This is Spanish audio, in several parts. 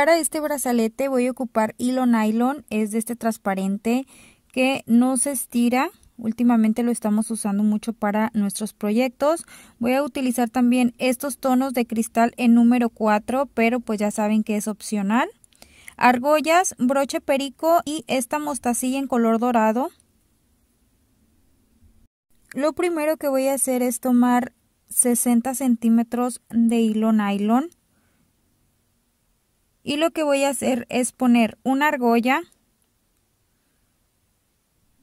para este brazalete voy a ocupar hilo nylon, es de este transparente que no se estira. Últimamente lo estamos usando mucho para nuestros proyectos. Voy a utilizar también estos tonos de cristal en número 4, pero pues ya saben que es opcional. Argollas, broche perico y esta mostacilla en color dorado. Lo primero que voy a hacer es tomar 60 centímetros de hilo nylon y lo que voy a hacer es poner una argolla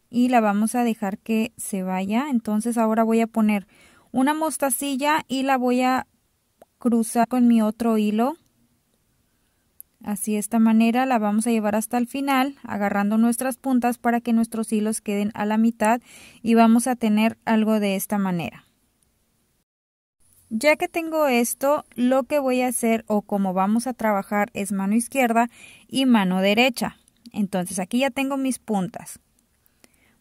y la vamos a dejar que se vaya entonces ahora voy a poner una mostacilla y la voy a cruzar con mi otro hilo así de esta manera la vamos a llevar hasta el final agarrando nuestras puntas para que nuestros hilos queden a la mitad y vamos a tener algo de esta manera ya que tengo esto, lo que voy a hacer o como vamos a trabajar es mano izquierda y mano derecha. Entonces aquí ya tengo mis puntas.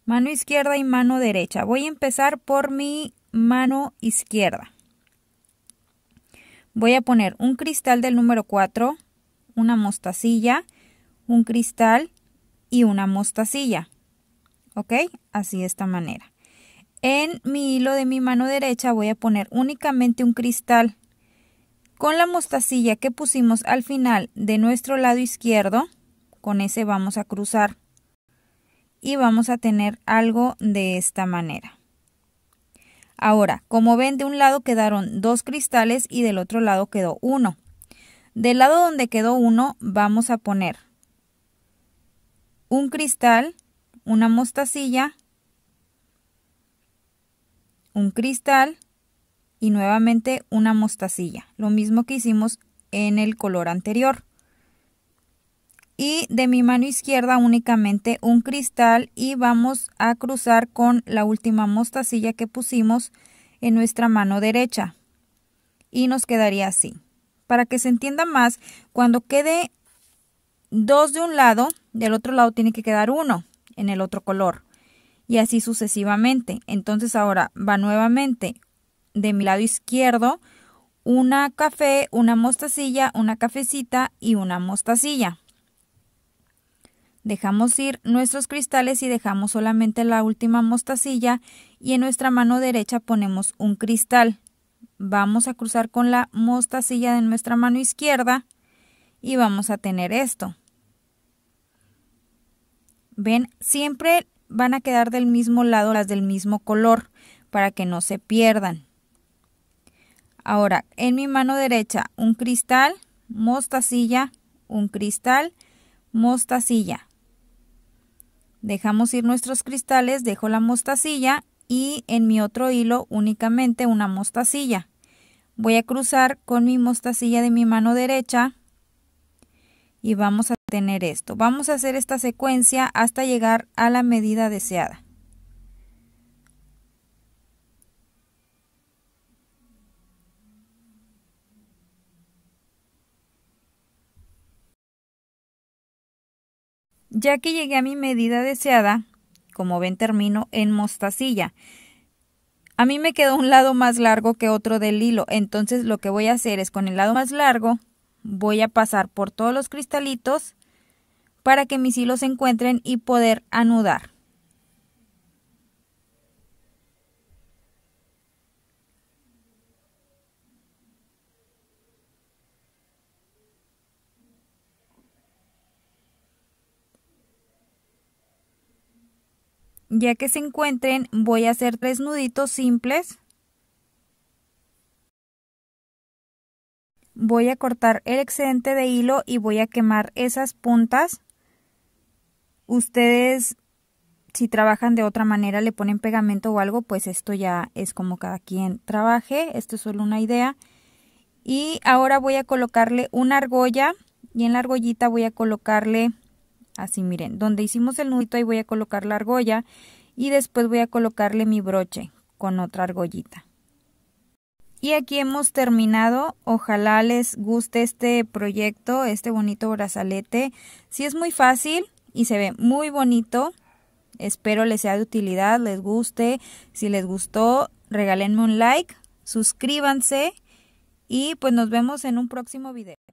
Mano izquierda y mano derecha. Voy a empezar por mi mano izquierda. Voy a poner un cristal del número 4, una mostacilla, un cristal y una mostacilla. ¿Ok? Así de esta manera. En mi hilo de mi mano derecha voy a poner únicamente un cristal con la mostacilla que pusimos al final de nuestro lado izquierdo, con ese vamos a cruzar y vamos a tener algo de esta manera. Ahora, como ven, de un lado quedaron dos cristales y del otro lado quedó uno. Del lado donde quedó uno vamos a poner un cristal, una mostacilla un cristal y nuevamente una mostacilla, lo mismo que hicimos en el color anterior. Y de mi mano izquierda únicamente un cristal y vamos a cruzar con la última mostacilla que pusimos en nuestra mano derecha. Y nos quedaría así. Para que se entienda más, cuando quede dos de un lado, del otro lado tiene que quedar uno en el otro color y así sucesivamente. Entonces ahora va nuevamente de mi lado izquierdo una café, una mostacilla, una cafecita y una mostacilla. Dejamos ir nuestros cristales y dejamos solamente la última mostacilla y en nuestra mano derecha ponemos un cristal. Vamos a cruzar con la mostacilla de nuestra mano izquierda y vamos a tener esto. Ven, siempre van a quedar del mismo lado, las del mismo color, para que no se pierdan. Ahora, en mi mano derecha, un cristal, mostacilla, un cristal, mostacilla. Dejamos ir nuestros cristales, dejo la mostacilla y en mi otro hilo únicamente una mostacilla. Voy a cruzar con mi mostacilla de mi mano derecha y vamos a tener esto. Vamos a hacer esta secuencia hasta llegar a la medida deseada. Ya que llegué a mi medida deseada, como ven termino en mostacilla. A mí me quedó un lado más largo que otro del hilo, entonces lo que voy a hacer es con el lado más largo Voy a pasar por todos los cristalitos para que mis hilos se encuentren y poder anudar. Ya que se encuentren voy a hacer tres nuditos simples voy a cortar el excedente de hilo y voy a quemar esas puntas. Ustedes, si trabajan de otra manera, le ponen pegamento o algo, pues esto ya es como cada quien trabaje. Esto es solo una idea. Y ahora voy a colocarle una argolla y en la argollita voy a colocarle, así miren, donde hicimos el nudo ahí voy a colocar la argolla y después voy a colocarle mi broche con otra argollita. Y aquí hemos terminado. Ojalá les guste este proyecto, este bonito brazalete. Si es muy fácil y se ve muy bonito. Espero les sea de utilidad, les guste. Si les gustó, regálenme un like, suscríbanse y pues nos vemos en un próximo video.